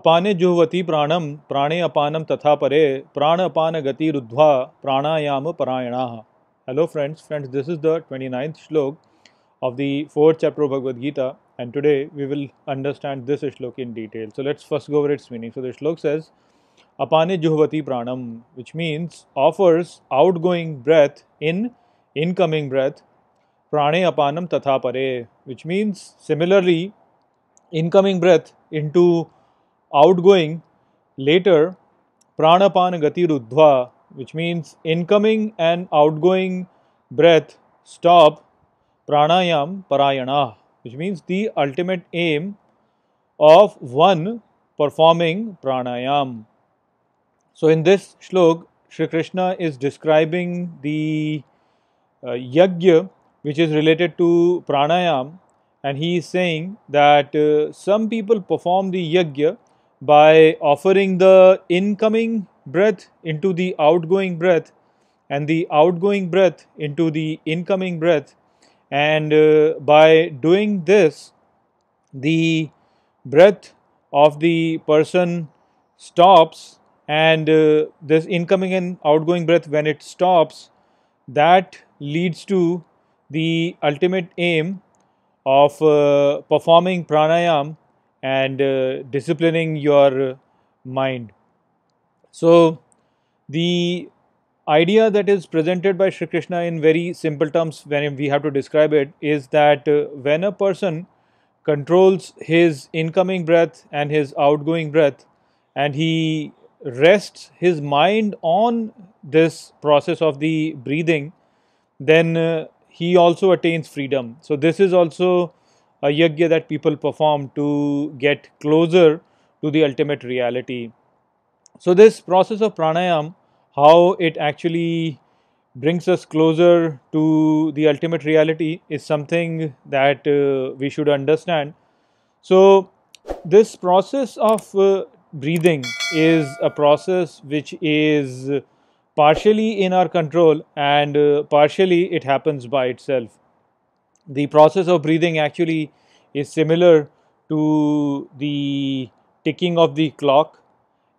अपाने जुहवती प्राणम प्राणे अपानम तथा परे प्राण अपान गति रुद्वा प्राणायाम परायणा hello friends friends this is the twenty ninth shloka of the fourth chapter of Bhagavad Gita and today we will understand this shloka in detail so let's first go over its meaning so the shloka says अपाने जुहवती प्राणम which means offers out going breath in incoming breath प्राणे अपानम तथा परे which means similarly incoming breath in to outgoing. Later, pranapana gati rudhva, which means incoming and outgoing breath stop pranayam parayana, which means the ultimate aim of one performing pranayam. So, in this slok, Sri Krishna is describing the uh, which is related to pranayam and he is saying that uh, some people perform the yajna by offering the incoming breath into the outgoing breath and the outgoing breath into the incoming breath and uh, by doing this the breath of the person stops and uh, this incoming and outgoing breath when it stops that leads to the ultimate aim of uh, performing pranayam and uh, disciplining your mind. So, the idea that is presented by Sri Krishna in very simple terms, when we have to describe it, is that uh, when a person controls his incoming breath and his outgoing breath, and he rests his mind on this process of the breathing, then uh, he also attains freedom. So, this is also a yajna that people perform to get closer to the ultimate reality. So this process of pranayam, how it actually brings us closer to the ultimate reality is something that uh, we should understand. So this process of uh, breathing is a process which is partially in our control and uh, partially it happens by itself the process of breathing actually is similar to the ticking of the clock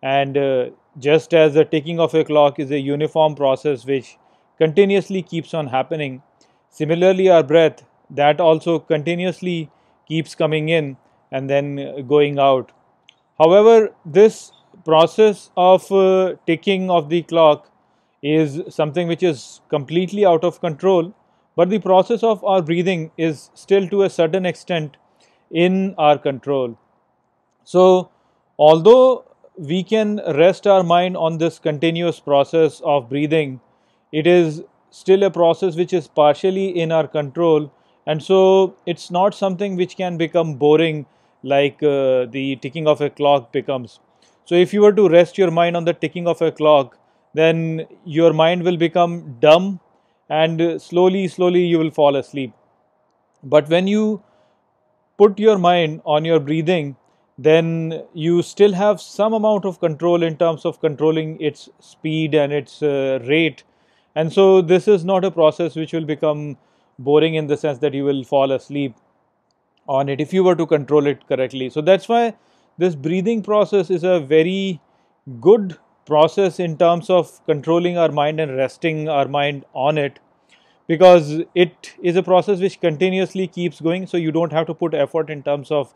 and uh, just as the ticking of a clock is a uniform process which continuously keeps on happening similarly our breath that also continuously keeps coming in and then uh, going out however this process of uh, ticking of the clock is something which is completely out of control but the process of our breathing is still to a certain extent in our control. So, although we can rest our mind on this continuous process of breathing, it is still a process which is partially in our control and so it's not something which can become boring like uh, the ticking of a clock becomes. So if you were to rest your mind on the ticking of a clock, then your mind will become dumb and slowly, slowly you will fall asleep. But when you put your mind on your breathing, then you still have some amount of control in terms of controlling its speed and its uh, rate. And so this is not a process which will become boring in the sense that you will fall asleep on it if you were to control it correctly. So that's why this breathing process is a very good process in terms of controlling our mind and resting our mind on it because it is a process which continuously keeps going so you don't have to put effort in terms of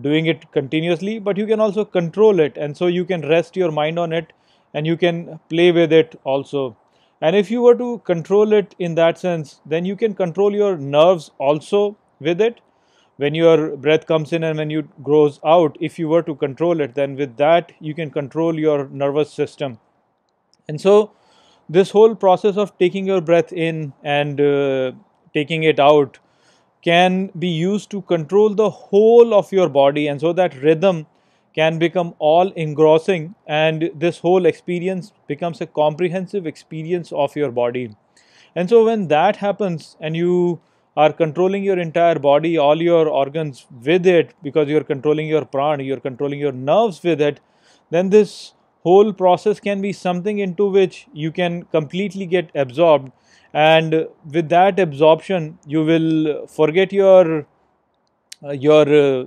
doing it continuously but you can also control it and so you can rest your mind on it and you can play with it also and if you were to control it in that sense then you can control your nerves also with it when your breath comes in and when you grows out if you were to control it then with that you can control your nervous system and so this whole process of taking your breath in and uh, taking it out can be used to control the whole of your body and so that rhythm can become all engrossing and this whole experience becomes a comprehensive experience of your body and so when that happens and you are controlling your entire body, all your organs with it, because you're controlling your prana, you're controlling your nerves with it, then this whole process can be something into which you can completely get absorbed. And with that absorption, you will forget your uh, your uh,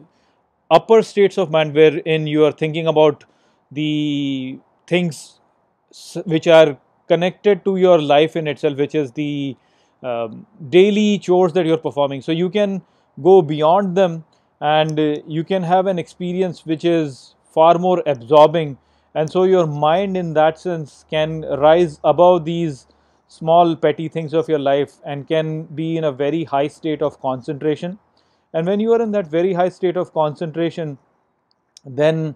upper states of mind wherein you are thinking about the things which are connected to your life in itself, which is the um, daily chores that you're performing. So you can go beyond them and uh, you can have an experience which is far more absorbing and so your mind in that sense can rise above these small petty things of your life and can be in a very high state of concentration and when you are in that very high state of concentration then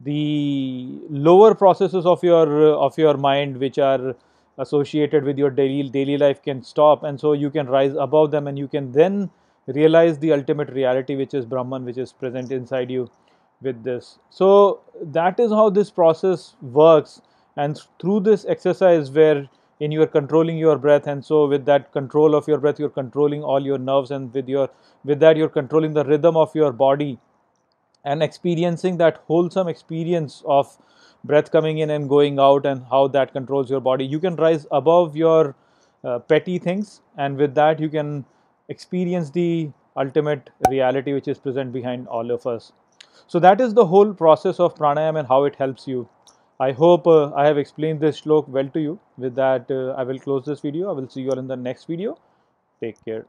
the lower processes of your of your mind which are associated with your daily daily life can stop and so you can rise above them and you can then realize the ultimate reality which is brahman which is present inside you with this so that is how this process works and through this exercise where in you're controlling your breath and so with that control of your breath you're controlling all your nerves and with your with that you're controlling the rhythm of your body and experiencing that wholesome experience of breath coming in and going out and how that controls your body. You can rise above your uh, petty things and with that you can experience the ultimate reality which is present behind all of us. So that is the whole process of pranayama and how it helps you. I hope uh, I have explained this slok well to you. With that, uh, I will close this video. I will see you all in the next video. Take care.